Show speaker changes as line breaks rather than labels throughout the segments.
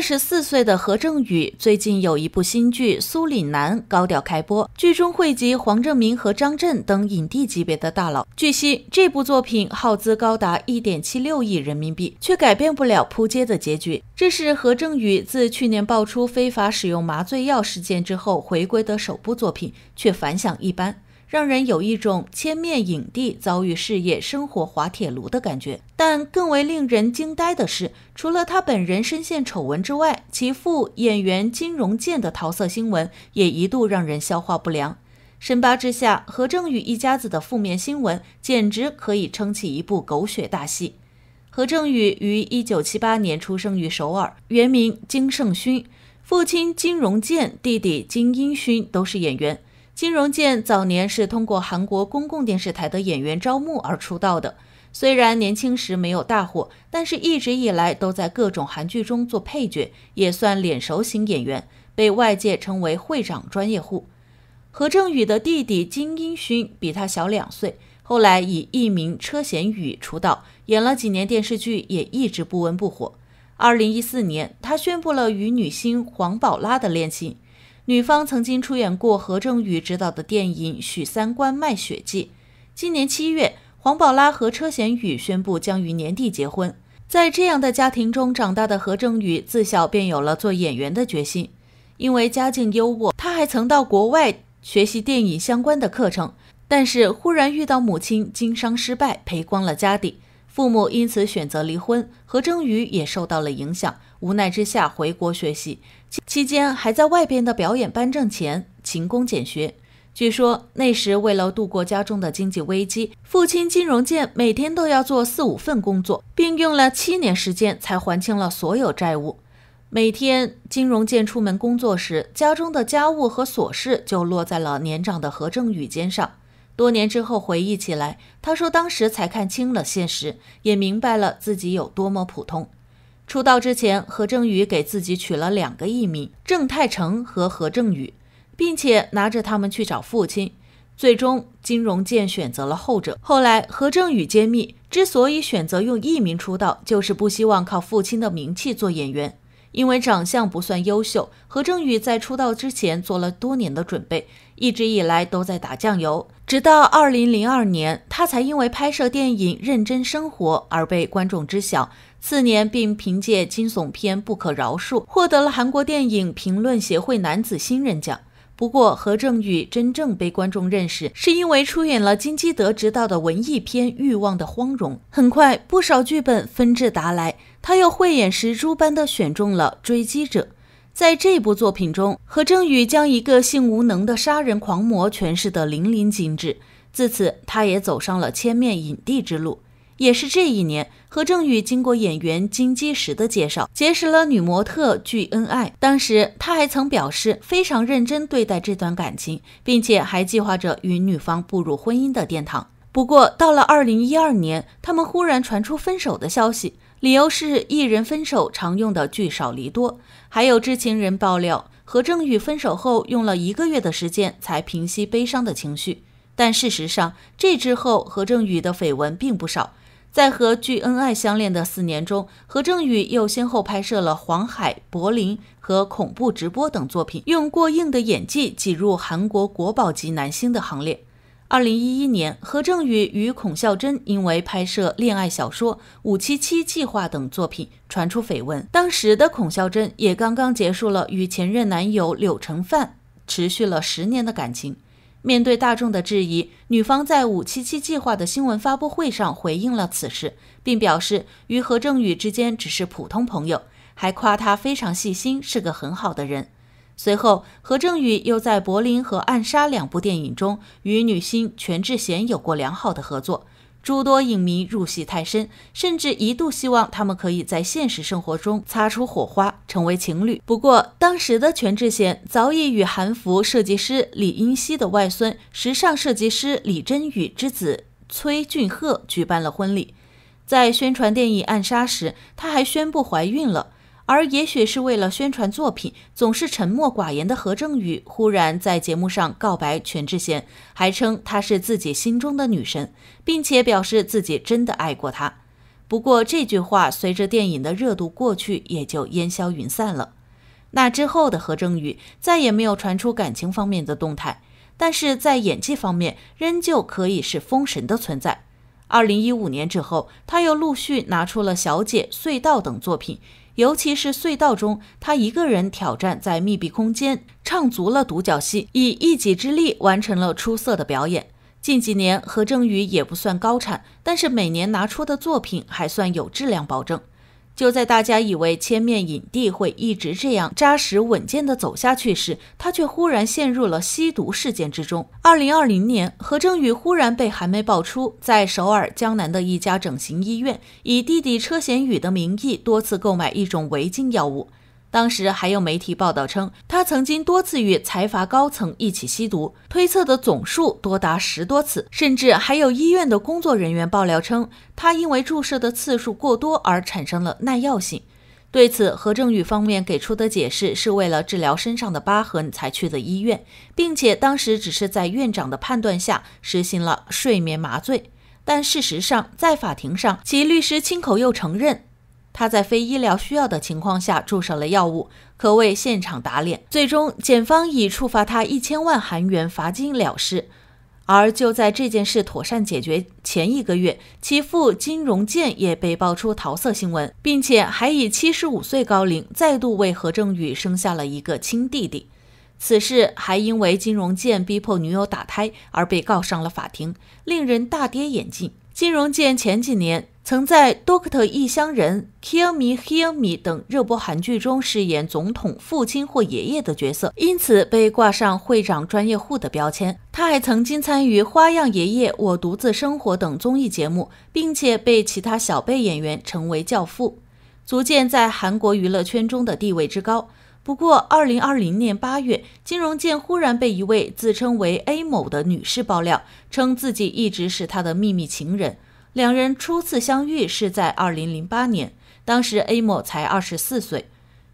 四十四岁的何正宇最近有一部新剧《苏岭南》高调开播，剧中汇集黄正明和张震等影帝级别的大佬。据悉，这部作品耗资高达一点七六亿人民币，却改变不了扑街的结局。这是何正宇自去年爆出非法使用麻醉药事件之后回归的首部作品，却反响一般。让人有一种千面影帝遭遇事业生活滑铁卢的感觉。但更为令人惊呆的是，除了他本人身陷丑闻之外，其父演员金荣健的桃色新闻也一度让人消化不良。深扒之下，何正宇一家子的负面新闻简直可以撑起一部狗血大戏。何正宇于一九七八年出生于首尔，原名金盛勋，父亲金荣健，弟弟金英勋都是演员。金融健早年是通过韩国公共电视台的演员招募而出道的，虽然年轻时没有大火，但是一直以来都在各种韩剧中做配角，也算脸熟型演员，被外界称为“会长专业户”。何正宇的弟弟金英勋比他小两岁，后来以艺名车贤宇出道，演了几年电视剧也一直不温不火。2014年，他宣布了与女星黄宝拉的恋情。女方曾经出演过何正宇执导的电影《许三观卖血记》。今年七月，黄宝拉和车贤宇宣布将于年底结婚。在这样的家庭中长大的何正宇，自小便有了做演员的决心。因为家境优渥，他还曾到国外学习电影相关的课程。但是忽然遇到母亲经商失败，赔光了家底，父母因此选择离婚，何正宇也受到了影响。无奈之下，回国学习。期间还在外边的表演班挣钱勤工俭学。据说那时为了度过家中的经济危机，父亲金融建每天都要做四五份工作，并用了七年时间才还清了所有债务。每天金融建出门工作时，家中的家务和琐事就落在了年长的何正宇肩上。多年之后回忆起来，他说当时才看清了现实，也明白了自己有多么普通。出道之前，何正宇给自己取了两个艺名：郑泰成和何正宇，并且拿着他们去找父亲。最终，金融健选择了后者。后来，何正宇揭秘，之所以选择用艺名出道，就是不希望靠父亲的名气做演员，因为长相不算优秀。何正宇在出道之前做了多年的准备。一直以来都在打酱油，直到二零零二年，他才因为拍摄电影《认真生活》而被观众知晓。次年，并凭借惊悚片《不可饶恕》获得了韩国电影评论协会男子新人奖。不过，何正宇真正被观众认识，是因为出演了金基德执导的文艺片《欲望的荒荣》。很快，不少剧本纷至沓来，他又慧眼识珠般的选中了《追击者》。在这部作品中，何正宇将一个性无能的杀人狂魔诠释得淋漓尽致。自此，他也走上了千面影帝之路。也是这一年，何正宇经过演员金基石的介绍，结识了女模特具恩爱。当时，他还曾表示非常认真对待这段感情，并且还计划着与女方步入婚姻的殿堂。不过，到了二零一二年，他们忽然传出分手的消息。理由是艺人分手常用的聚少离多。还有知情人爆料，何正宇分手后用了一个月的时间才平息悲伤的情绪。但事实上，这之后何正宇的绯闻并不少。在和具恩爱相恋的四年中，何正宇又先后拍摄了《黄海柏林》和《恐怖直播》等作品，用过硬的演技挤入韩国国宝级男星的行列。二零一一年，何正宇与孔孝真因为拍摄《恋爱小说》《五七七计划》等作品传出绯闻。当时的孔孝真也刚刚结束了与前任男友柳承范持续了十年的感情。面对大众的质疑，女方在《五七七计划》的新闻发布会上回应了此事，并表示与何正宇之间只是普通朋友，还夸他非常细心，是个很好的人。随后，何正宇又在《柏林》和《暗杀》两部电影中与女星全智贤有过良好的合作，诸多影迷入戏太深，甚至一度希望他们可以在现实生活中擦出火花，成为情侣。不过，当时的全智贤早已与韩服设计师李英熙的外孙、时尚设计师李真宇之子崔俊赫举办了婚礼。在宣传电影《暗杀》时，她还宣布怀孕了。而也许是为了宣传作品，总是沉默寡言的何正宇忽然在节目上告白全智贤，还称她是自己心中的女神，并且表示自己真的爱过她。不过这句话随着电影的热度过去，也就烟消云散了。那之后的何正宇再也没有传出感情方面的动态，但是在演技方面仍旧可以是封神的存在。二零一五年之后，他又陆续拿出了《小姐》《隧道》等作品。尤其是隧道中，他一个人挑战在密闭空间唱足了独角戏，以一己之力完成了出色的表演。近几年，何正宇也不算高产，但是每年拿出的作品还算有质量保证。就在大家以为千面影帝会一直这样扎实稳健地走下去时，他却忽然陷入了吸毒事件之中。二零二零年，何正宇忽然被韩媒爆出，在首尔江南的一家整形医院，以弟弟车贤宇的名义多次购买一种违禁药物。当时还有媒体报道称，他曾经多次与财阀高层一起吸毒，推测的总数多达十多次。甚至还有医院的工作人员爆料称，他因为注射的次数过多而产生了耐药性。对此，何正宇方面给出的解释是为了治疗身上的疤痕才去的医院，并且当时只是在院长的判断下实行了睡眠麻醉。但事实上，在法庭上，其律师亲口又承认。他在非医疗需要的情况下注射了药物，可谓现场打脸。最终，检方以处罚他一千万韩元罚金了事。而就在这件事妥善解决前一个月，其父金荣建也被爆出桃色新闻，并且还以七十五岁高龄再度为何正宇生下了一个亲弟弟。此事还因为金荣建逼迫女友打胎而被告上了法庭，令人大跌眼镜。金荣建前几年。曾在《多克特异乡人》《Kill Me Kill Me》等热播韩剧中饰演总统、父亲或爷爷的角色，因此被挂上“会长专业户”的标签。他还曾经参与《花样爷爷》《我独自生活》等综艺节目，并且被其他小辈演员称为“教父”，足见在韩国娱乐圈中的地位之高。不过，二零二零年八月，金融健忽然被一位自称为 A 某的女士爆料，称自己一直是他的秘密情人。两人初次相遇是在二零零八年，当时 A 某才二十四岁，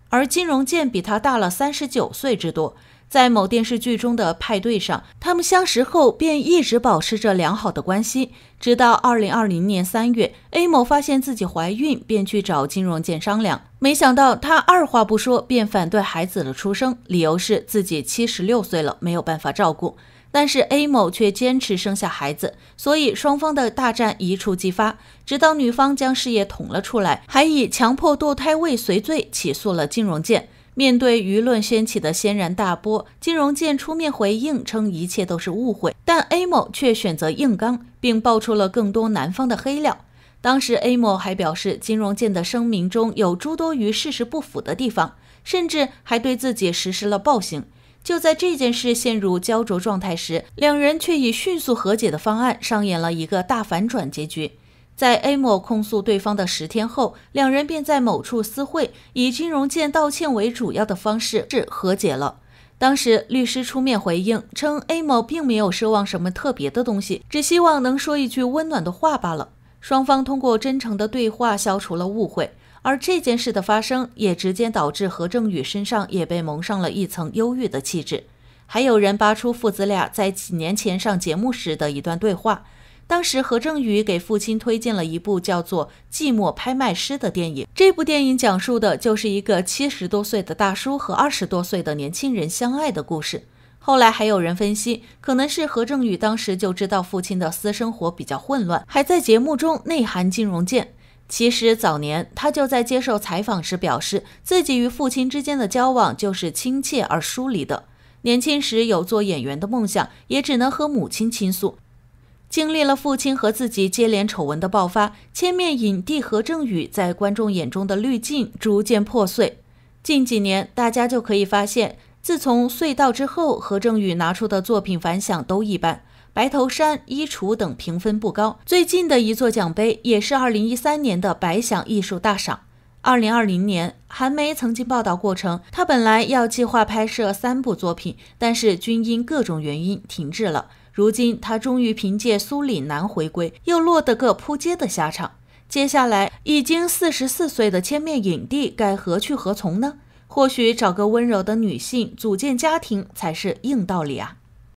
而金融建比他大了三十九岁之多。在某电视剧中的派对上，他们相识后便一直保持着良好的关系，直到二零二零年三月，A 某发现自己怀孕，便去找金融建商量，没想到他二话不说便反对孩子的出生，理由是自己七十六岁了，没有办法照顾。但是 A 某却坚持生下孩子，所以双方的大战一触即发。直到女方将事业捅了出来，还以强迫堕胎未遂罪起诉了金融建。面对舆论掀起的轩然大波，金融建出面回应称一切都是误会，但 A 某却选择硬刚，并爆出了更多男方的黑料。当时 A 某还表示，金融建的声明中有诸多与事实不符的地方，甚至还对自己实施了暴行。就在这件事陷入焦灼状态时，两人却以迅速和解的方案上演了一个大反转结局。在 A 某控诉对方的十天后，两人便在某处私会，以金融见道歉为主要的方式是和解了。当时律师出面回应称，A 某并没有奢望什么特别的东西，只希望能说一句温暖的话罢了。双方通过真诚的对话消除了误会。而这件事的发生，也直接导致何正宇身上也被蒙上了一层忧郁的气质。还有人扒出父子俩在几年前上节目时的一段对话，当时何正宇给父亲推荐了一部叫做《寂寞拍卖师》的电影。这部电影讲述的就是一个七十多岁的大叔和二十多岁的年轻人相爱的故事。后来还有人分析，可能是何正宇当时就知道父亲的私生活比较混乱，还在节目中内涵金融界，其实早年，他就在接受采访时表示，自己与父亲之间的交往就是亲切而疏离的。年轻时有做演员的梦想，也只能和母亲倾诉。经历了父亲和自己接连丑闻的爆发，千面影帝何正宇在观众眼中的滤镜逐渐破碎。近几年，大家就可以发现，自从《隧道》之后，何正宇拿出的作品反响都一般。白头山、衣橱等评分不高，最近的一座奖杯也是二零一三年的白想艺术大赏。二零二零年，韩梅曾经报道过，程，她本来要计划拍摄三部作品，但是均因各种原因停滞了。如今她终于凭借苏里南回归，又落得个扑街的下场。接下来，已经四十四岁的千面影帝该何去何从呢？或许找个温柔的女性组建家庭才是硬道理啊。